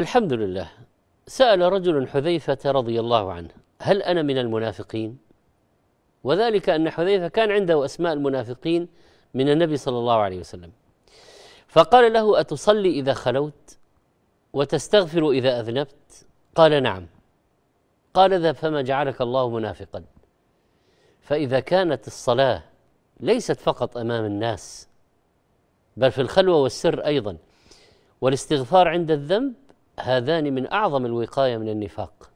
الحمد لله سأل رجل حذيفة رضي الله عنه هل أنا من المنافقين؟ وذلك أن حذيفة كان عنده أسماء المنافقين من النبي صلى الله عليه وسلم فقال له أتصلي إذا خلوت وتستغفر إذا أذنبت قال نعم قال ذا فما جعلك الله منافقا فإذا كانت الصلاة ليست فقط أمام الناس بل في الخلوة والسر أيضا والاستغفار عند الذنب هذان من أعظم الوقاية من النفاق